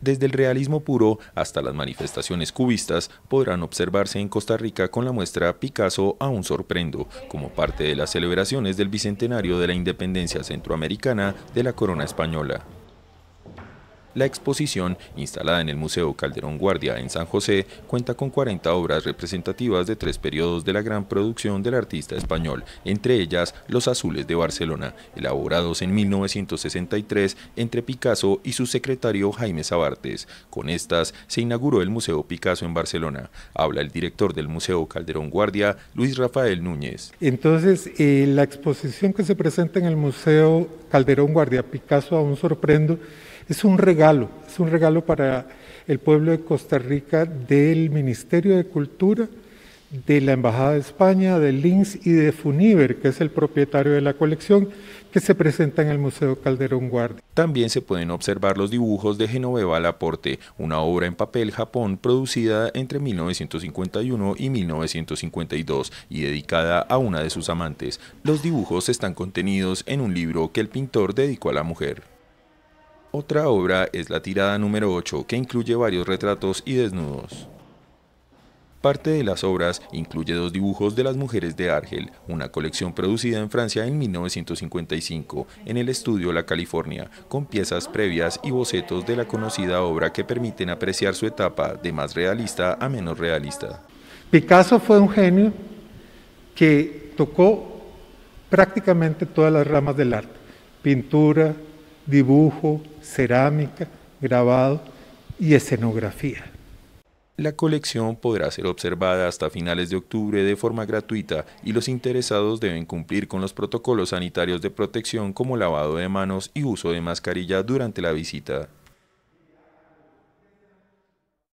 Desde el realismo puro hasta las manifestaciones cubistas podrán observarse en Costa Rica con la muestra Picasso a un Sorprendo, como parte de las celebraciones del Bicentenario de la Independencia Centroamericana de la Corona Española. La exposición, instalada en el Museo Calderón Guardia en San José, cuenta con 40 obras representativas de tres periodos de la gran producción del artista español, entre ellas Los Azules de Barcelona, elaborados en 1963 entre Picasso y su secretario Jaime Sabartes. Con estas se inauguró el Museo Picasso en Barcelona. Habla el director del Museo Calderón Guardia, Luis Rafael Núñez. Entonces, eh, la exposición que se presenta en el Museo Calderón Guardia Picasso un sorprendo es un regalo, es un regalo para el pueblo de Costa Rica del Ministerio de Cultura, de la Embajada de España, del LINS y de Funiver, que es el propietario de la colección, que se presenta en el Museo Calderón Guardia. También se pueden observar los dibujos de Genoveva Laporte, una obra en papel Japón producida entre 1951 y 1952 y dedicada a una de sus amantes. Los dibujos están contenidos en un libro que el pintor dedicó a la mujer. Otra obra es la tirada número 8, que incluye varios retratos y desnudos. Parte de las obras incluye dos dibujos de las mujeres de Argel, una colección producida en Francia en 1955 en el estudio La California, con piezas previas y bocetos de la conocida obra que permiten apreciar su etapa de más realista a menos realista. Picasso fue un genio que tocó prácticamente todas las ramas del arte, pintura, dibujo, cerámica, grabado y escenografía. La colección podrá ser observada hasta finales de octubre de forma gratuita y los interesados deben cumplir con los protocolos sanitarios de protección como lavado de manos y uso de mascarilla durante la visita.